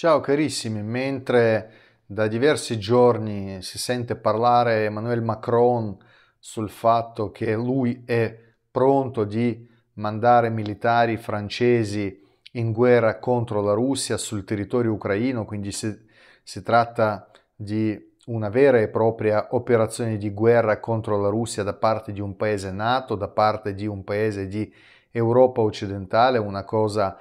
Ciao carissimi, mentre da diversi giorni si sente parlare Emmanuel Macron sul fatto che lui è pronto di mandare militari francesi in guerra contro la Russia sul territorio ucraino, quindi si, si tratta di una vera e propria operazione di guerra contro la Russia da parte di un paese nato, da parte di un paese di Europa occidentale, una cosa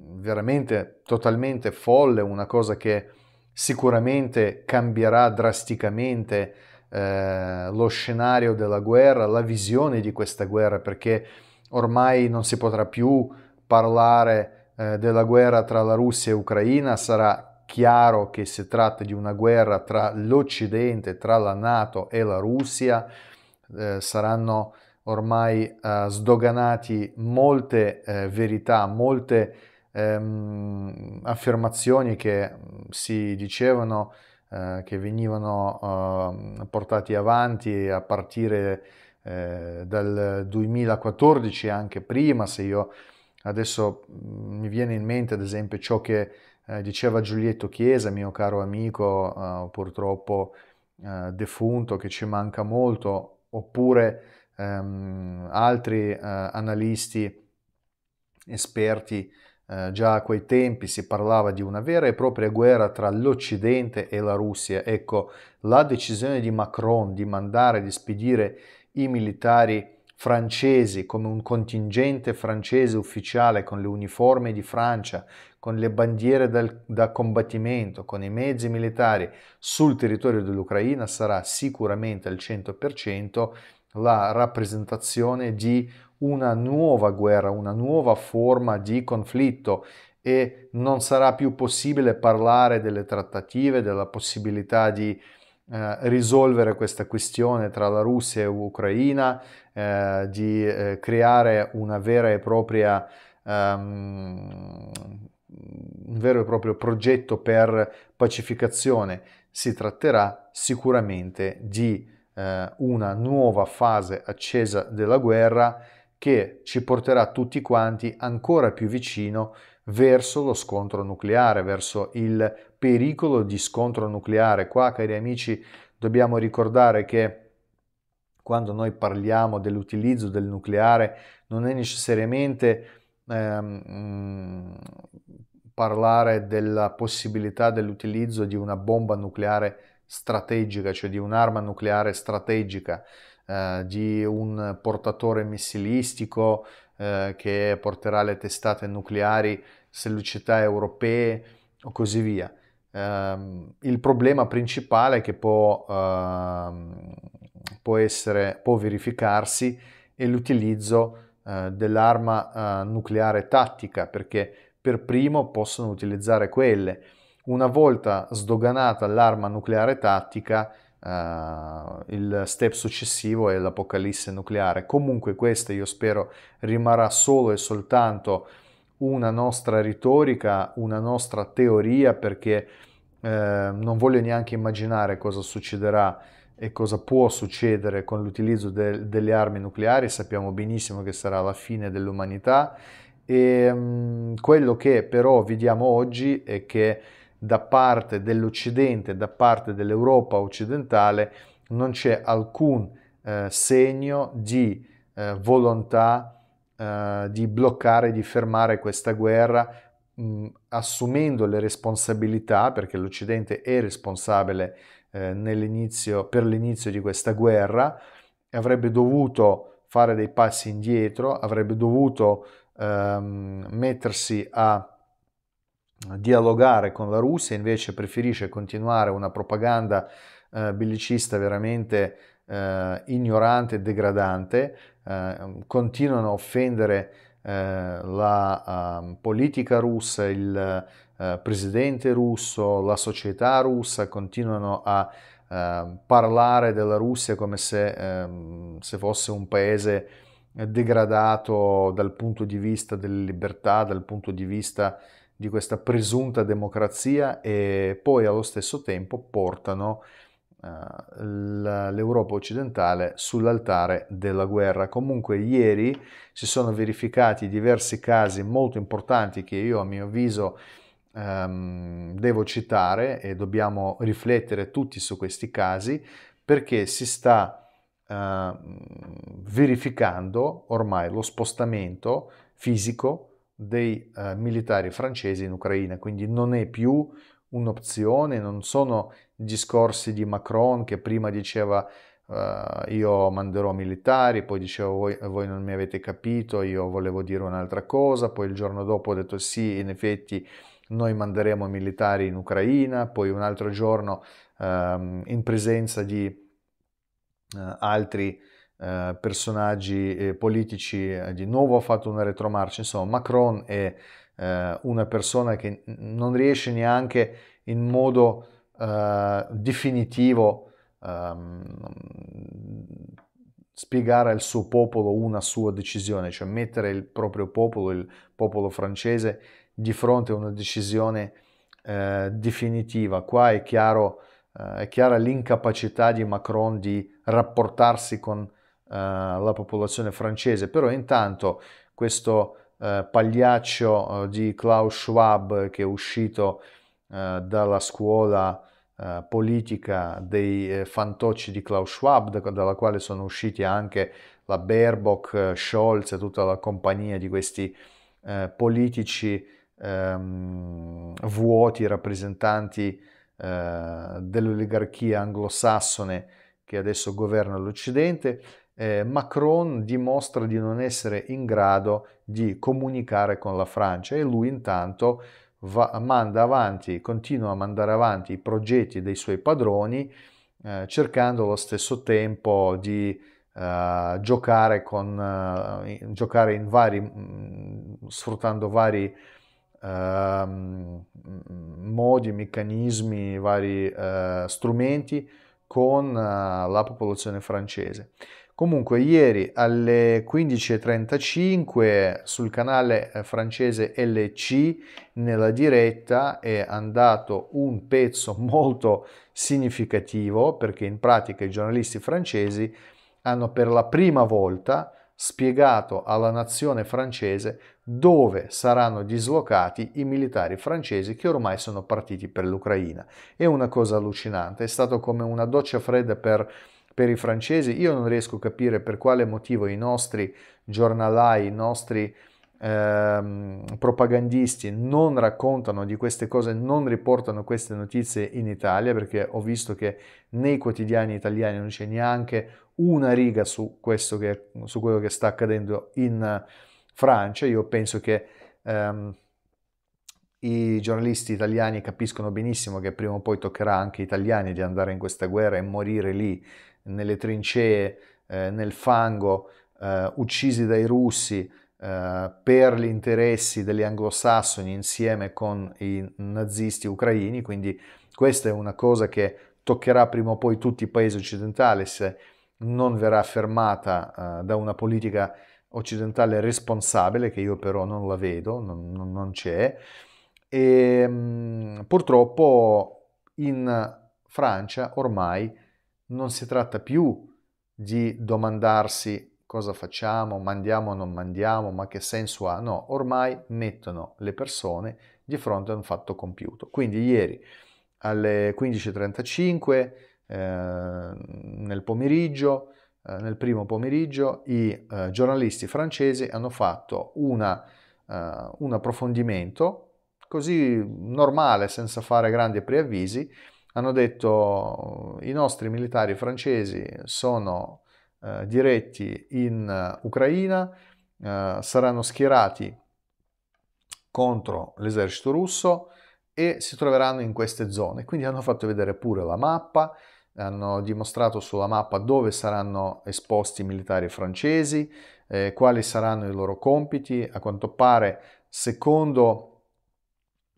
veramente totalmente folle, una cosa che sicuramente cambierà drasticamente eh, lo scenario della guerra, la visione di questa guerra, perché ormai non si potrà più parlare eh, della guerra tra la Russia e l'Ucraina, sarà chiaro che si tratta di una guerra tra l'Occidente, tra la Nato e la Russia, eh, saranno ormai eh, sdoganati molte eh, verità, molte ehm, affermazioni che si dicevano, eh, che venivano eh, portate avanti a partire eh, dal 2014 e anche prima, se io adesso mm, mi viene in mente ad esempio ciò che eh, diceva Giulietto Chiesa, mio caro amico eh, purtroppo eh, defunto che ci manca molto, oppure ehm, altri analisti esperti eh, già a quei tempi si parlava di una vera e propria guerra tra l'Occidente e la Russia. Ecco, la decisione di Macron di mandare, di spedire i militari francesi come un contingente francese ufficiale con le uniformi di Francia, con le bandiere dal, da combattimento, con i mezzi militari sul territorio dell'Ucraina sarà sicuramente al 100% la rappresentazione di una nuova guerra, una nuova forma di conflitto e non sarà più possibile parlare delle trattative, della possibilità di eh, risolvere questa questione tra la Russia e l'Ucraina, eh, di eh, creare una vera e propria um, un vero e proprio progetto per pacificazione. Si tratterà sicuramente di eh, una nuova fase accesa della guerra che ci porterà tutti quanti ancora più vicino verso lo scontro nucleare, verso il pericolo di scontro nucleare. Qua, cari amici, dobbiamo ricordare che quando noi parliamo dell'utilizzo del nucleare non è necessariamente ehm, parlare della possibilità dell'utilizzo di una bomba nucleare strategica, cioè di un'arma nucleare strategica. Eh, di un portatore missilistico eh, che porterà le testate nucleari sulle città europee o così via. Ehm, il problema principale che può, ehm, può, essere, può verificarsi è l'utilizzo eh, dell'arma eh, nucleare tattica perché per primo possono utilizzare quelle. Una volta sdoganata l'arma nucleare tattica, Uh, il step successivo è l'apocalisse nucleare. Comunque questa io spero rimarrà solo e soltanto una nostra retorica, una nostra teoria perché uh, non voglio neanche immaginare cosa succederà e cosa può succedere con l'utilizzo de- delle armi nucleari. Sappiamo benissimo che sarà la fine dell'umanità e um, quello che però vediamo oggi è che da parte dell'Occidente, da parte dell'Europa occidentale, non c'è alcun eh, segno di eh, volontà eh, di bloccare, di fermare questa guerra, mh, mm, assumendo le responsabilità, perché l'Occidente è responsabile eh, per l'inizio di questa guerra, avrebbe dovuto fare dei passi indietro, avrebbe dovuto ehm, mettersi a dialogare con la Russia, invece preferisce continuare una propaganda eh, bellicista veramente eh, ignorante e degradante, eh, mm, continuano a offendere eh, la ehm, politica russa, il eh, presidente russo, la società russa, continuano a ehm, parlare della Russia come se, ehm, se fosse un paese degradato dal punto di vista delle libertà, dal punto di vista eh, di questa presunta democrazia e poi allo stesso tempo portano eh, l'Europa occidentale sull'altare della guerra. Comunque ieri si sono verificati diversi casi molto importanti che io a mio avviso ehm, devo citare e dobbiamo riflettere tutti su questi casi perché si sta eh, verificando ormai lo spostamento fisico dei eh, militari francesi in Ucraina, quindi non è più un'opzione, non sono discorsi di Macron che prima diceva eh, io manderò militari, poi diceva voi, voi non mi avete capito, io volevo dire un'altra cosa, poi il giorno dopo ho detto sì, in effetti noi manderemo militari in Ucraina, poi un altro giorno ehm, in presenza di eh, altri eh, personaggi eh, politici, eh, di nuovo ha fatto una retromarcia, insomma Macron è eh, una persona che non riesce neanche in modo definitivo ehm, spiegare al suo popolo una sua decisione, cioè mettere il proprio popolo, il popolo francese, di fronte a una decisione eh, definitiva. Qua è, chiaro, eh, è chiara l'incapacità di Macron di rapportarsi con eh, la popolazione francese, però intanto questo eh, pagliaccio eh, di Klaus Schwab che è uscito dalla scuola politica dei fantocci di Klaus Schwab, dalla quale sono usciti anche la Baerbock, Scholz e tutta la compagnia di questi politici ehm, vuoti, rappresentanti eh, dell'oligarchia anglosassone che adesso governa l'Occidente eh, Macron dimostra di non essere in grado di comunicare con la Francia e lui intanto va, manda avanti, continua a mandare avanti i progetti dei suoi padroni eh, cercando allo stesso tempo di eh, giocare, con, eh, in, giocare in vari, mh, mm, sfruttando vari Uh, modi, meccanismi, vari uh, strumenti con uh, la popolazione francese. Comunque ieri alle 15.35 sul canale eh, francese LC nella diretta è andato un pezzo molto significativo perché in pratica i giornalisti francesi hanno per la prima volta spiegato alla nazione francese dove saranno dislocati i militari francesi che ormai sono partiti per l'Ucraina. È una cosa allucinante, è stato come una doccia fredda per per i francesi. Io non riesco a capire per quale motivo i nostri giornalai, i nostri ehm, propagandisti non raccontano di queste cose, non riportano queste notizie in Italia, perché ho visto che nei quotidiani italiani non c'è neanche una riga su, che, su quello che sta accadendo in Francia. Io penso che... Ehm, i giornalisti italiani capiscono benissimo che prima o poi toccherà anche agli italiani di andare in questa guerra e morire lì nelle trincee, eh, nel fango, eh, uccisi dai russi eh, per gli interessi degli anglosassoni insieme con i nazisti ucraini, quindi questa è una cosa che toccherà prima o poi tutti i paesi occidentali se non verrà fermata eh, da una politica occidentale responsabile, che io però non la vedo, non, non c'è. E ehm, mh, purtroppo in Francia ormai non si tratta più di domandarsi cosa facciamo, mandiamo o non mandiamo, ma che senso ha. No, ormai mettono le persone di fronte a un fatto compiuto. Quindi ieri alle 15.35 eh, nel pomeriggio, eh, nel primo pomeriggio, i eh, giornalisti francesi hanno fatto una, eh, un approfondimento così normale, senza fare grandi preavvisi, hanno detto i nostri militari francesi sono eh, diretti in eh, Ucraina, eh, saranno schierati contro l'esercito russo e si troveranno in queste zone. Quindi hanno fatto vedere pure la mappa, hanno dimostrato sulla mappa dove saranno esposti i militari francesi, eh, quali saranno i loro compiti, a quanto pare secondo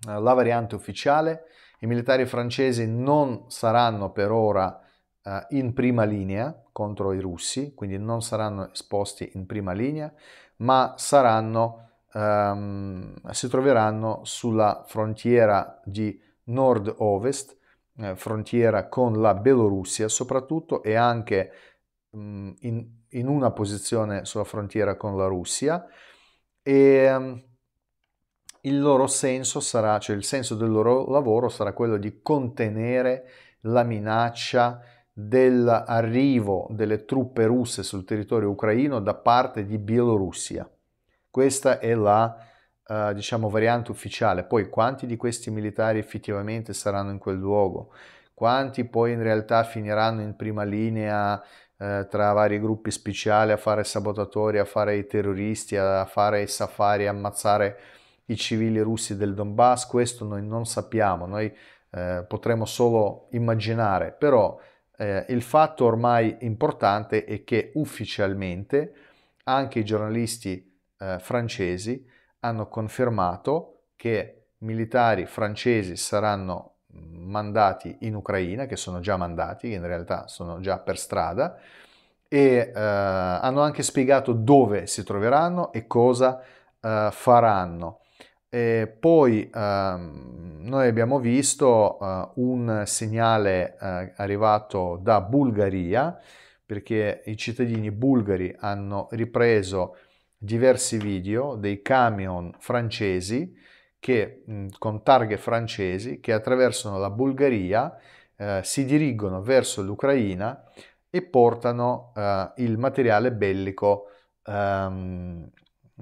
eh, la variante ufficiale i militari francesi non saranno per ora eh, in prima linea contro i russi, quindi non saranno esposti in prima linea, ma saranno, ehm, si troveranno sulla frontiera di nord-ovest, eh, frontiera con la Belorussia soprattutto e anche mh, mm, in, in una posizione sulla frontiera con la Russia. E, ehm, il loro senso sarà, cioè il senso del loro lavoro sarà quello di contenere la minaccia dell'arrivo delle truppe russe sul territorio ucraino da parte di Bielorussia. Questa è la eh, diciamo variante ufficiale. Poi quanti di questi militari effettivamente saranno in quel luogo? Quanti poi in realtà finiranno in prima linea eh, tra vari gruppi speciali a fare sabotatori, a fare i terroristi, a fare i safari, a ammazzare i civili russi del Donbass, questo noi non sappiamo, noi eh, potremo solo immaginare, però eh, il fatto ormai importante è che ufficialmente anche i giornalisti eh, francesi hanno confermato che militari francesi saranno mandati in Ucraina, che sono già mandati, in realtà sono già per strada, e eh, hanno anche spiegato dove si troveranno e cosa eh, faranno. E poi ehm, noi abbiamo visto eh, un segnale eh, arrivato da Bulgaria, perché i cittadini bulgari hanno ripreso diversi video dei camion francesi che, mm, con targhe francesi che attraversano la Bulgaria, eh, si dirigono verso l'Ucraina e portano eh, il materiale bellico, ehm,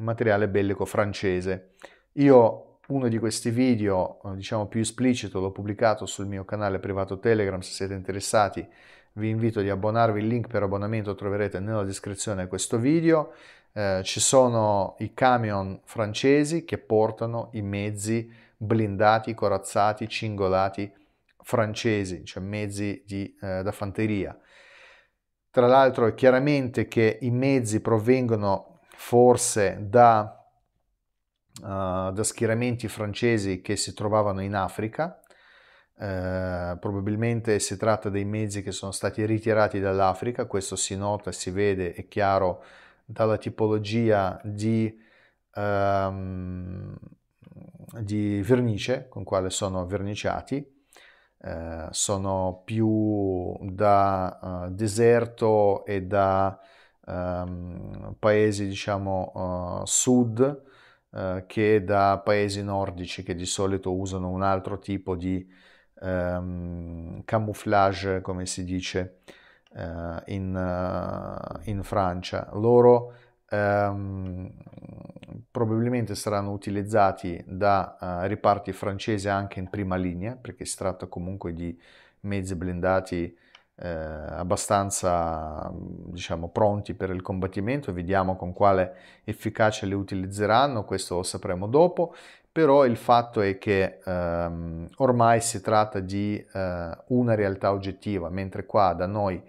materiale bellico francese. Io uno di questi video, eh, diciamo più esplicito, l'ho pubblicato sul mio canale privato Telegram, se siete interessati vi invito ad abbonarvi, il link per abbonamento troverete nella descrizione di questo video. Eh, ci sono i camion francesi che portano i mezzi blindati, corazzati, cingolati francesi, cioè mezzi di, eh, da fanteria. Tra l'altro è chiaramente che i mezzi provengono forse da eh, da schieramenti francesi che si trovavano in Africa. Uh, probabilmente si tratta dei mezzi che sono stati ritirati dall'Africa, questo si nota, si vede, è chiaro dalla tipologia di, um, di vernice con quale sono verniciati. Uh, sono più da uh, deserto e da um, paesi diciamo uh, sud eh, che da paesi nordici che di solito usano un altro tipo di ehm, camouflage, come si dice eh, in, eh, in, Francia. Loro ehm, probabilmente saranno utilizzati da eh, riparti francesi anche in prima linea, perché si tratta comunque di mezzi blindati eh, abbastanza mm, diciamo, pronti per il combattimento, vediamo con quale efficacia le utilizzeranno, questo lo sapremo dopo, però il fatto è che ehm, ormai si tratta di eh, una realtà oggettiva, mentre qua da noi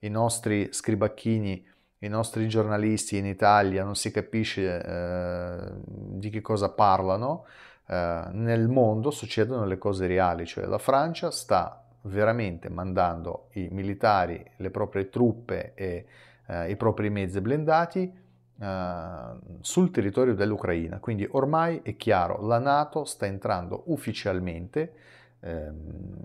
i nostri scribacchini, i nostri giornalisti in Italia non si capisce eh, di che cosa parlano, eh, nel mondo succedono le cose reali, cioè la Francia sta veramente mandando i militari, le proprie truppe e eh, i propri mezzi blindati eh, sul territorio dell'Ucraina. Quindi ormai è chiaro, la Nato sta entrando ufficialmente ehm,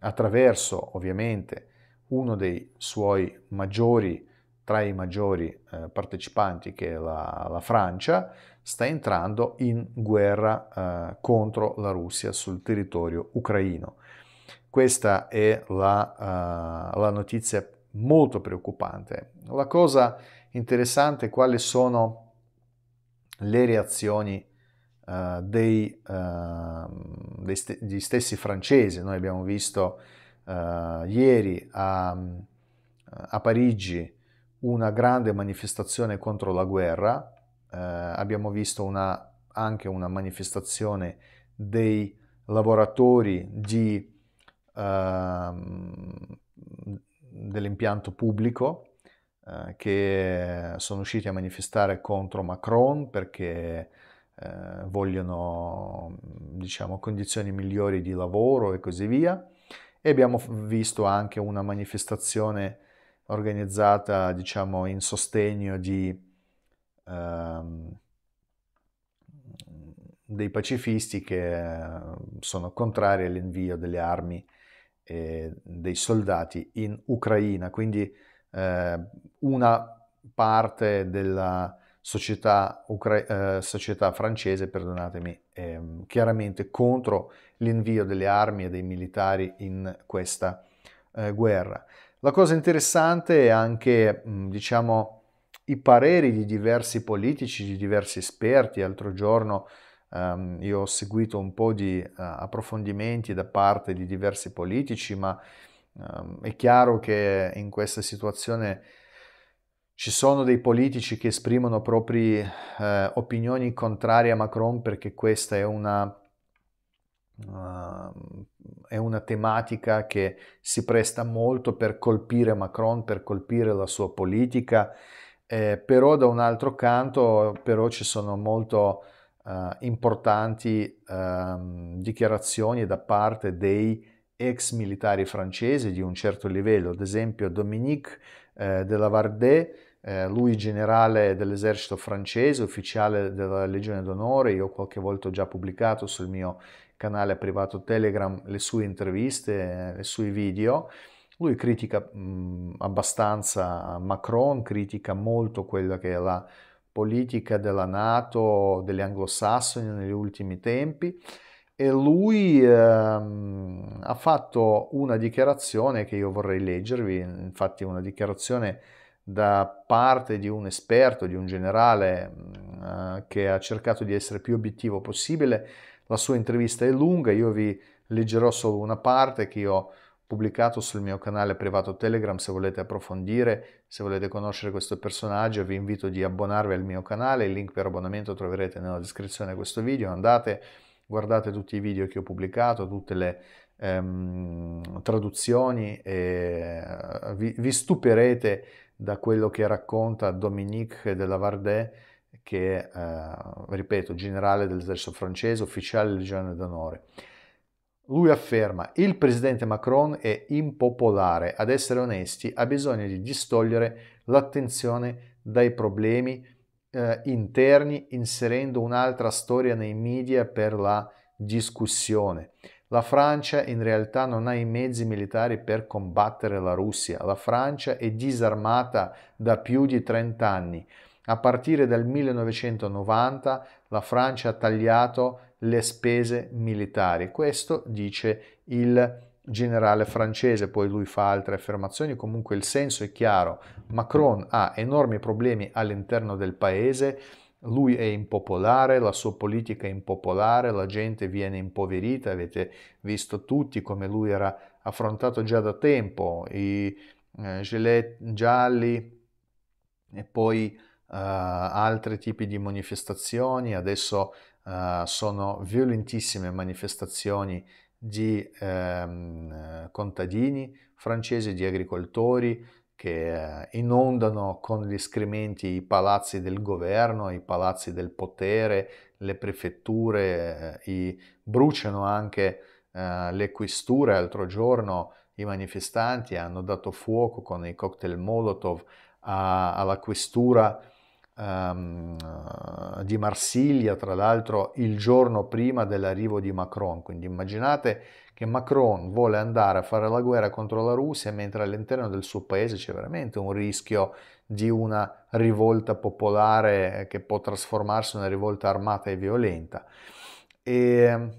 attraverso ovviamente uno dei suoi maggiori, tra i maggiori eh, partecipanti che è la, la, Francia, sta entrando in guerra eh, contro la Russia sul territorio ucraino. Questa è la, uh, la notizia molto preoccupante. La cosa interessante è quali sono le reazioni uh, dei, uh, dei st- degli stessi francesi. Noi abbiamo visto uh, ieri a, a, Parigi una grande manifestazione contro la guerra, abbiamo visto una, anche una manifestazione dei lavoratori di Ehm, dell'impianto pubblico eh, che sono usciti a manifestare contro Macron perché eh, vogliono diciamo, condizioni migliori di lavoro e così via. E abbiamo visto anche una manifestazione organizzata diciamo, in sostegno di, ehm, dei pacifisti che eh, sono contrari all'invio delle armi eh, dei soldati in Ucraina, quindi eh, una parte della società, ucra- eh, società francese, perdonatemi, ehm, chiaramente contro l'invio delle armi e dei militari in questa eh, guerra. La cosa interessante è anche, mh, mm, diciamo, i pareri di diversi politici, di diversi esperti. L'altro giorno Um, io ho seguito un po' di uh, approfondimenti da parte di diversi politici, ma um, è chiaro che in questa situazione ci sono dei politici che esprimono proprie uh, opinioni contrarie a Macron perché questa è una, uh, è una tematica che si presta molto per colpire Macron, per colpire la sua politica. Eh, però da un altro canto però ci sono molto eh, importanti eh, dichiarazioni da parte dei ex militari francesi di un certo livello, ad esempio Dominique eh, de Lavardé, eh, lui generale dell'esercito francese, ufficiale della Legione d'Onore, io qualche volta ho già pubblicato sul mio canale privato Telegram le sue interviste, eh, i suoi video. Lui critica mh, mm, abbastanza Macron, critica molto quella che è la politica della Nato, degli anglosassoni negli ultimi tempi e lui ehm, ha fatto una dichiarazione che io vorrei leggervi, infatti una dichiarazione da parte di un esperto, di un generale eh, che ha cercato di essere più obiettivo possibile. La sua intervista è lunga, io vi leggerò solo una parte che io pubblicato sul mio canale privato Telegram se volete approfondire, se volete conoscere questo personaggio vi invito di abbonarvi al mio canale, il link per abbonamento troverete nella descrizione di questo video, andate, guardate tutti i video che ho pubblicato, tutte le ehm, traduzioni e eh, vi, vi, stupirete da quello che racconta Dominique de la Vardè che è, eh, ripeto, generale dell'esercito francese, ufficiale di Legione d'onore. Lui afferma, il presidente Macron è impopolare, ad essere onesti ha bisogno di distogliere l'attenzione dai problemi eh, interni inserendo un'altra storia nei media per la discussione. La Francia in realtà non ha i mezzi militari per combattere la Russia. La Francia è disarmata da più di 30 anni. A partire dal 1990 la Francia ha tagliato le spese militari. Questo dice il generale francese, poi lui fa altre affermazioni, comunque il senso è chiaro, Macron ha enormi problemi all'interno del paese, lui è impopolare, la sua politica è impopolare, la gente viene impoverita, avete visto tutti come lui era affrontato già da tempo, i eh, gilet gialli e poi eh, altri tipi di manifestazioni, adesso eh, sono violentissime manifestazioni di ehm, contadini francesi, di agricoltori che eh, inondano con gli escrementi i palazzi del governo, i palazzi del potere, le prefetture, eh, i, bruciano anche eh, le questure. L'altro giorno i manifestanti hanno dato fuoco con i cocktail Molotov a, alla questura um, di Marsiglia, tra l'altro il giorno prima dell'arrivo di Macron. Quindi immaginate che Macron vuole andare a fare la guerra contro la Russia mentre all'interno del suo paese c'è veramente un rischio di una rivolta popolare che può trasformarsi in una rivolta armata e violenta. E ehm,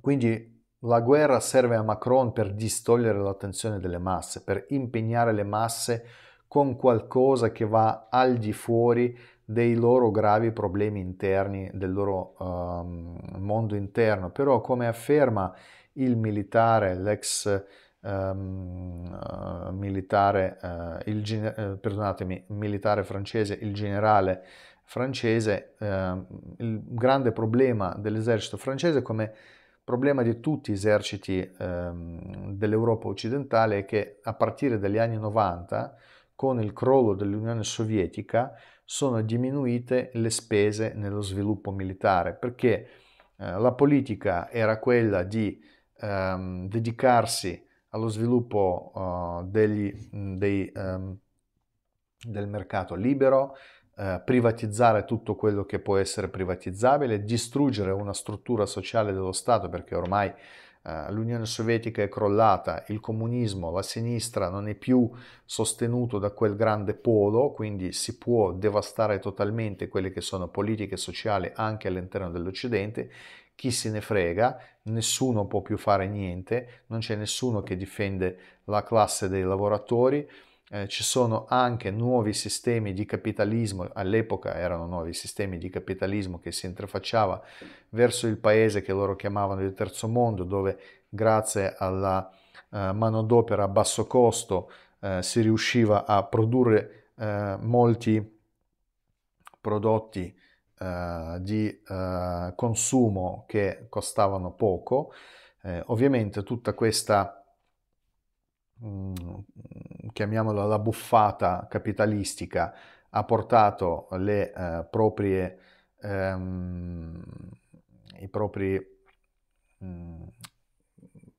quindi la guerra serve a Macron per distogliere l'attenzione delle masse, per impegnare le masse con qualcosa che va al di fuori dei loro gravi problemi interni, del loro um, mondo interno. Però come afferma il militare, l'ex um, uh, militare, uh, il, uh, perdonatemi, militare francese, il generale francese, ehm, il grande problema dell'esercito francese come problema di tutti gli eserciti dell'Europa occidentale è che a partire dagli anni 90 con il crollo dell'Unione Sovietica sono diminuite le spese nello sviluppo militare perché eh, la politica era quella di ehm, dedicarsi allo sviluppo eh, degli, dei, ehm, del mercato libero, eh, privatizzare tutto quello che può essere privatizzabile, distruggere una struttura sociale dello Stato perché ormai eh, l'Unione Sovietica è crollata, il comunismo, la sinistra non è più sostenuto da quel grande polo, quindi si può devastare totalmente quelle che sono politiche sociali anche all'interno dell'Occidente, chi se ne frega, nessuno può più fare niente, non c'è nessuno che difende la classe dei lavoratori, eh, ci sono anche nuovi sistemi di capitalismo, all'epoca erano nuovi sistemi di capitalismo che si interfacciava verso il paese che loro chiamavano il terzo mondo, dove grazie alla eh, manodopera a basso costo eh, si riusciva a produrre eh, molti prodotti eh, di eh, consumo che costavano poco. ovviamente tutta questa mh, mm, chiamiamola la buffata capitalistica, ha portato le, eh, proprie, ehm, i propri mh, mm,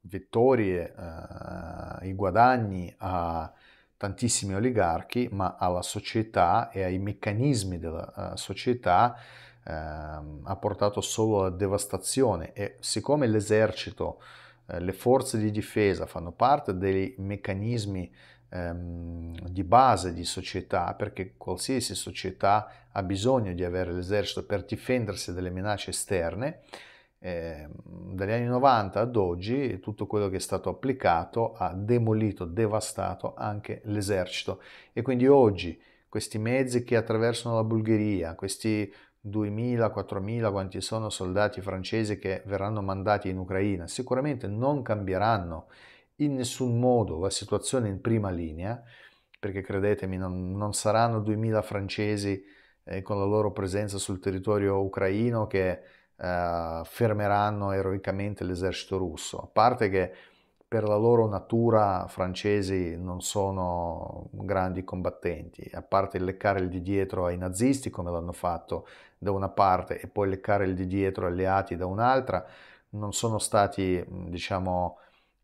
vittorie, eh, i guadagni a tantissimi oligarchi, ma alla società e ai meccanismi della uh, società ehm, ha portato solo alla devastazione e siccome l'esercito, eh, le forze di difesa fanno parte dei meccanismi ehm, di base di società, perché qualsiasi società ha bisogno di avere l'esercito per difendersi dalle minacce esterne, eh, dagli anni 90 ad oggi tutto quello che è stato applicato ha demolito, devastato anche l'esercito e quindi oggi questi mezzi che attraversano la Bulgaria, questi 2.000, 4.000 quanti sono soldati francesi che verranno mandati in Ucraina, sicuramente non cambieranno in nessun modo la situazione in prima linea, perché credetemi, non, non saranno 2000 francesi eh, con la loro presenza sul territorio ucraino che eh, fermeranno eroicamente l'esercito russo, a parte che per la loro natura francesi non sono grandi combattenti, a parte leccare il di dietro ai nazisti come l'hanno fatto da una parte e poi leccare il di dietro alleati da un'altra, non sono stati diciamo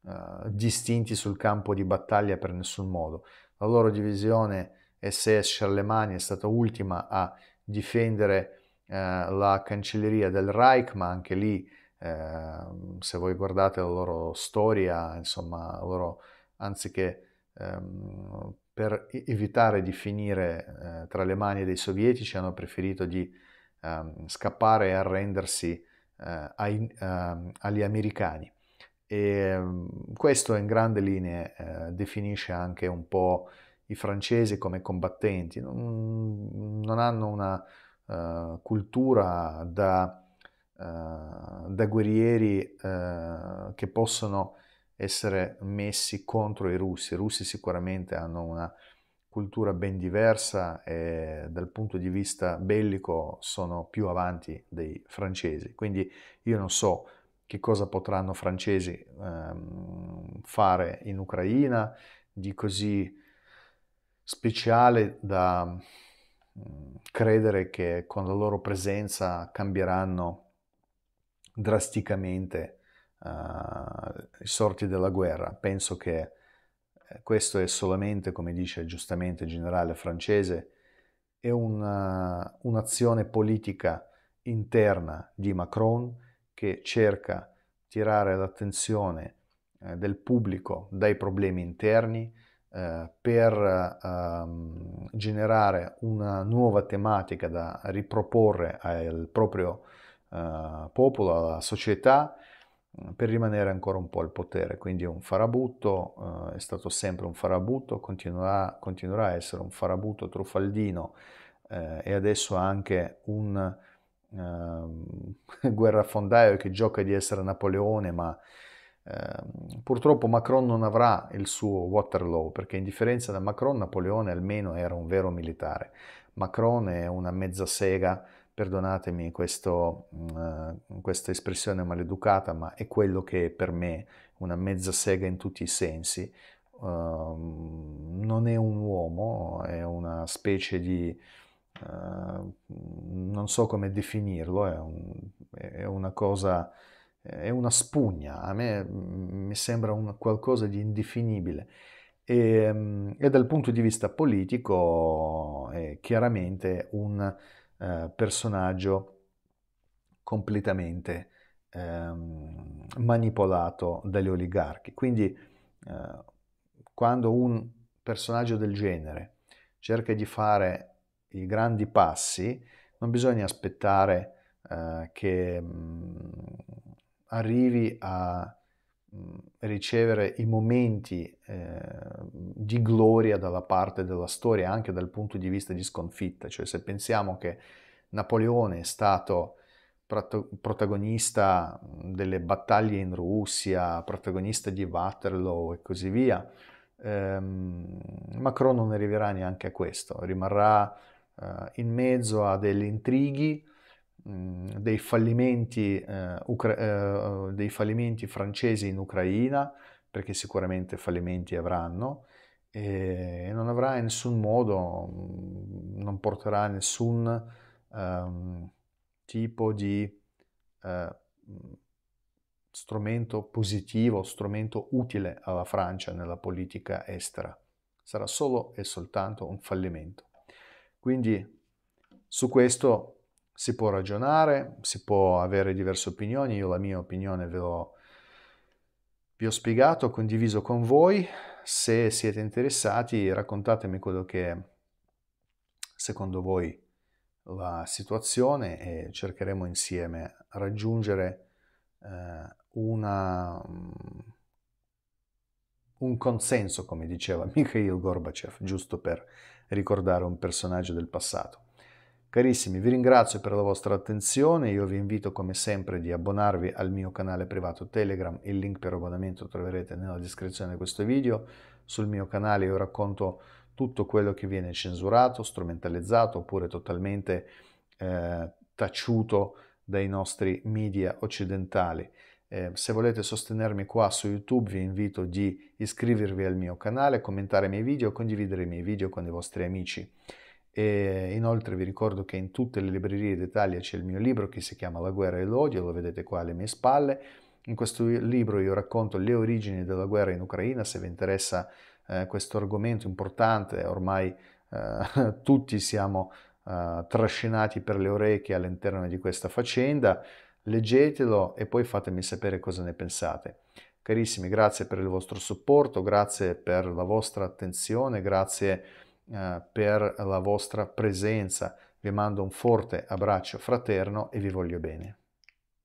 eh, distinti sul campo di battaglia per nessun modo. La loro divisione SS Charlemagne è stata ultima a difendere uh, la cancelleria del Reich, ma anche lì, uh, se voi guardate la loro storia, insomma, loro, anziché um, per evitare di finire eh, tra le mani dei sovietici, hanno preferito di um, scappare e arrendersi ai, agli americani. E ehm, questo in grandi linee eh, definisce anche un po' i francesi come combattenti, non, non hanno una uh, cultura da, uh, da guerrieri uh, che possono essere messi contro i russi. I russi sicuramente hanno una cultura ben diversa e dal punto di vista bellico sono più avanti dei francesi. Quindi io non so che cosa potranno francesi ehm, fare in Ucraina di così speciale da mh, mm, credere che con la loro presenza cambieranno drasticamente eh, i sorti della guerra. Penso che eh, questo è solamente, come dice giustamente il generale francese, è una, eh, un'azione politica interna di Macron che cerca tirare l'attenzione eh, del pubblico dai problemi interni eh, per ehm, generare una nuova tematica da riproporre al proprio eh, popolo, alla società, mm, per rimanere ancora un po' al potere. Quindi un farabutto, eh, è stato sempre un farabutto, continuerà, continuerà a essere un farabutto truffaldino eh, e adesso anche un eh, guerrafondaio che gioca di essere Napoleone, ma eh, purtroppo Macron non avrà il suo Waterloo, perché in differenza da Macron, Napoleone almeno era un vero militare. Macron è una mezza sega, perdonatemi questo, uh, questa espressione maleducata, ma è quello che è per me una mezza sega in tutti i sensi. Uh, non è un uomo, è una specie di eh, non so come definirlo, è, un, è, una cosa, è una spugna, a me mm, mi sembra un qualcosa di indefinibile. E, ehm, e, dal punto di vista politico è chiaramente un eh, personaggio completamente eh, manipolato dagli oligarchi. Quindi eh, quando un personaggio del genere cerca di fare i grandi passi, non bisogna aspettare eh, che mh, mm, arrivi a mh, mm, ricevere i momenti eh, di gloria dalla parte della storia, anche dal punto di vista di sconfitta. Cioè se pensiamo che Napoleone è stato protagonista mm, delle battaglie in Russia, protagonista di Waterloo e così via, ehm, Macron non arriverà neanche a questo, rimarrà eh, in mezzo a degli intrighi, mh, mm, dei, fallimenti, eh, ucra- eh, dei fallimenti francesi in Ucraina, perché sicuramente fallimenti avranno, e non avrà in nessun modo, mm, non porterà nessun um, tipo di uh, strumento positivo, strumento utile alla Francia nella politica estera. Sarà solo e soltanto un fallimento. Quindi su questo si può ragionare, si può avere diverse opinioni, io la mia opinione ve l'ho, vi ho spiegato, ho condiviso con voi, se siete interessati raccontatemi quello che è secondo voi la situazione e cercheremo insieme raggiungere eh, una, mm, un consenso, come diceva Mikhail Gorbachev, giusto per ricordare un personaggio del passato. Carissimi, vi ringrazio per la vostra attenzione, io vi invito come sempre di abbonarvi al mio canale privato Telegram, il link per abbonamento lo troverete nella descrizione di questo video. Sul mio canale io racconto tutto quello che viene censurato, strumentalizzato oppure totalmente eh, taciuto dai nostri media occidentali. Eh, se volete sostenermi qua su YouTube vi invito di iscrivervi al mio canale, commentare i miei video, condividere i miei video con i vostri amici. E inoltre vi ricordo che in tutte le librerie d'Italia c'è il mio libro che si chiama La guerra e l'odio, lo vedete qua alle mie spalle. In questo libro io racconto le origini della guerra in Ucraina, se vi interessa eh, questo argomento importante, ormai eh, tutti siamo eh, trascinati per le orecchie all'interno di questa faccenda leggetelo e poi fatemi sapere cosa ne pensate. Carissimi, grazie per il vostro supporto, grazie per la vostra attenzione, grazie eh, per la vostra presenza. Vi mando un forte abbraccio fraterno e vi voglio bene.